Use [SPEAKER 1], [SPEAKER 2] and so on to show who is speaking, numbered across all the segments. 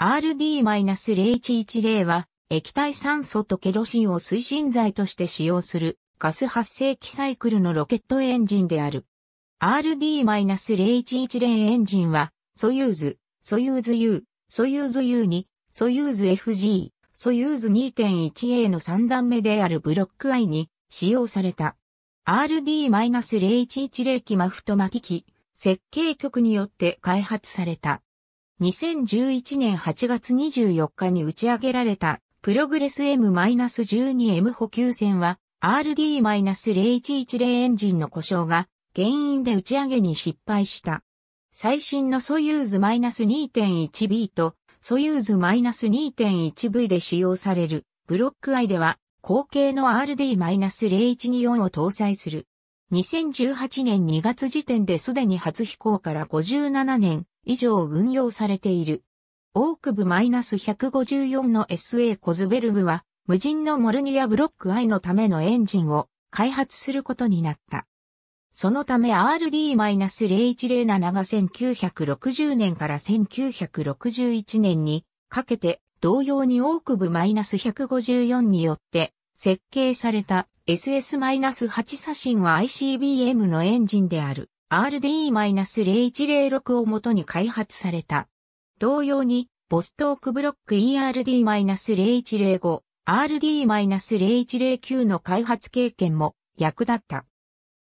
[SPEAKER 1] RD-0110 は液体酸素とケロシンを推進剤として使用するガス発生器サイクルのロケットエンジンである。RD-0110 エンジンは、ソユーズ、ソユーズ U、ソユーズ U2、ソユーズ FG、ソユーズ 2.1A の3段目であるブロック I に使用された。RD-0110 機マフトマ機器、設計局によって開発された。2011年8月24日に打ち上げられたプログレス M-12M 補給船は RD-0110 エンジンの故障が原因で打ち上げに失敗した。最新のソユーズ -2.1B とソユーズ -2.1V で使用されるブロック I では後継の RD-0124 を搭載する。2018年2月時点ですでに初飛行から57年以上運用されている。オークブ -154 の SA コズベルグは無人のモルニアブロック I のためのエンジンを開発することになった。そのため RD-0107 が1960年から1961年にかけて同様にオークブ -154 によって設計された SS-8 左心は ICBM のエンジンである RD-0106 をもとに開発された。同様に、ボストークブロック ERD-0105、RD-0109 の開発経験も役立った。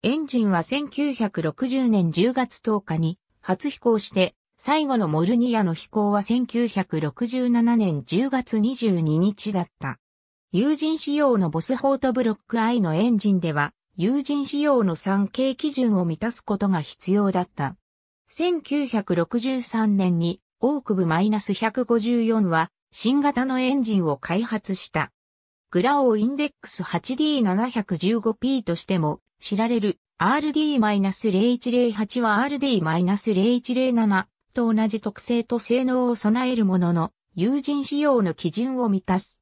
[SPEAKER 1] エンジンは1960年10月10日に初飛行して、最後のモルニアの飛行は1967年10月22日だった。有人仕様のボスホートブロック I のエンジンでは、有人仕様の 3K 基準を満たすことが必要だった。1963年に、オークブ -154 は、新型のエンジンを開発した。グラオーインデックス 8D715P としても知られる RD-0108 は RD-0107 と同じ特性と性能を備えるものの、有人仕様の基準を満たす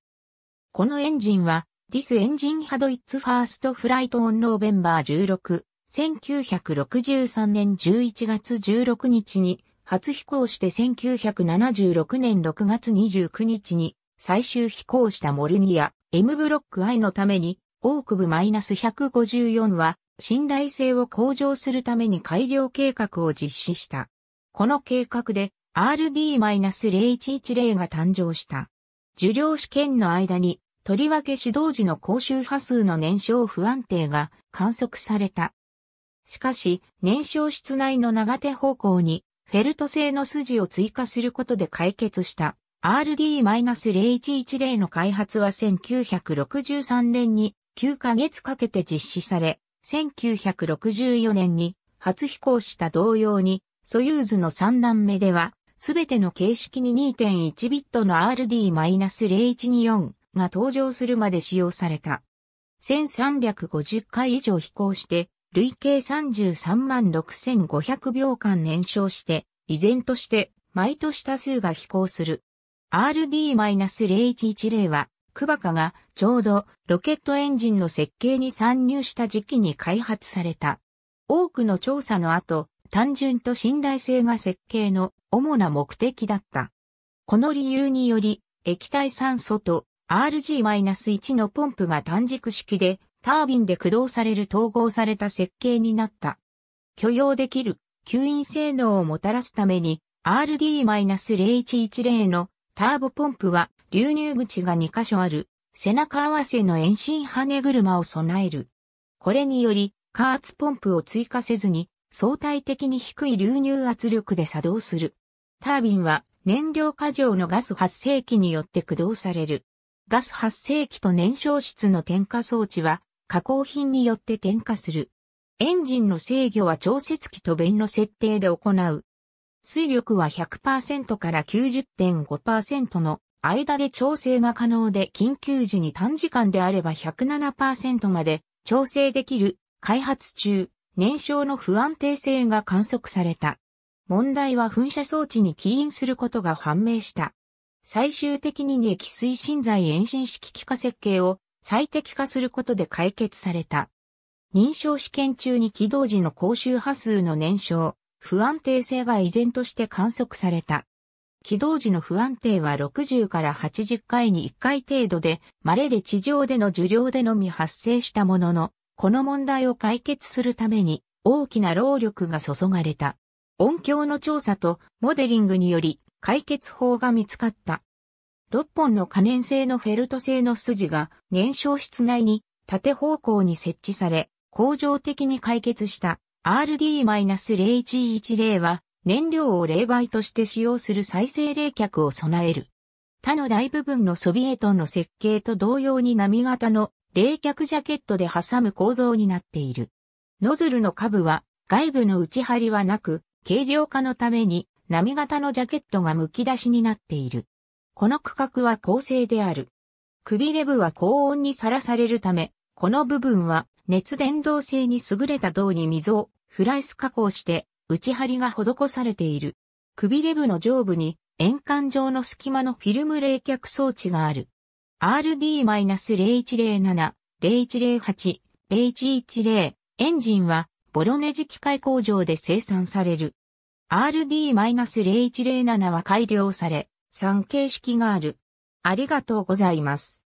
[SPEAKER 1] このエンジンは、This Engine had its first flight on November 16、1963年11月16日に初飛行して1976年6月29日に最終飛行したモルニア M ブロック I のためにオークブ -154 は信頼性を向上するために改良計画を実施した。この計画で RD-010 が誕生した。受領試験の間に、とりわけ指導時の高周波数の燃焼不安定が観測された。しかし、燃焼室内の長手方向に、フェルト製の筋を追加することで解決した RD-0110 の開発は1963年に9ヶ月かけて実施され、1964年に初飛行した同様に、ソユーズの3段目ではすべての形式に2.1ビットの RD-0124 が登場するまで使用された。1350回以上飛行して、累計33万6500秒間燃焼して、依然として毎年多数が飛行する。RD-0110 は、クバカがちょうどロケットエンジンの設計に参入した時期に開発された。多くの調査の後、単純と信頼性が設計の主な目的だった。この理由により、液体酸素と RG-1 のポンプが単軸式で、タービンで駆動される統合された設計になった。許容できる吸引性能をもたらすために RD-0110 のターボポンプは流入口が2箇所ある背中合わせの遠心跳ね車を備える。これにより加圧ポンプを追加せずに相対的に低い流入圧力で作動する。タービンは燃料過剰のガス発生器によって駆動される。ガス発生器と燃焼室の点火装置は加工品によって点火する。エンジンの制御は調節器と弁の設定で行う。水力は100%から90.5%の間で調整が可能で緊急時に短時間であれば107%まで調整できる開発中燃焼の不安定性が観測された。問題は噴射装置に起因することが判明した。最終的に液水進剤遠心式気化設計を最適化することで解決された。認証試験中に起動時の高周波数の燃焼、不安定性が依然として観測された。起動時の不安定は60から80回に1回程度で、稀で地上での受領でのみ発生したものの、この問題を解決するために大きな労力が注がれた。音響の調査とモデリングにより解決法が見つかった。6本の可燃性のフェルト製の筋が燃焼室内に縦方向に設置され、恒常的に解決した RD-0110 は燃料を冷媒として使用する再生冷却を備える。他の大部分のソビエトの設計と同様に波型の冷却ジャケットで挟む構造になっている。ノズルの下部は外部の内張りはなく、軽量化のために波型のジャケットが剥き出しになっている。この区画は構成である。くびれ部は高温にさらされるため、この部分は熱伝導性に優れた銅に水をフライス加工して内張りが施されている。くびれ部の上部に円環状の隙間のフィルム冷却装置がある。RD-0107、0108、0110エンジンはボロネジ機械工場で生産される。RD-0107 は改良され、3形式がある。ありがとうございます。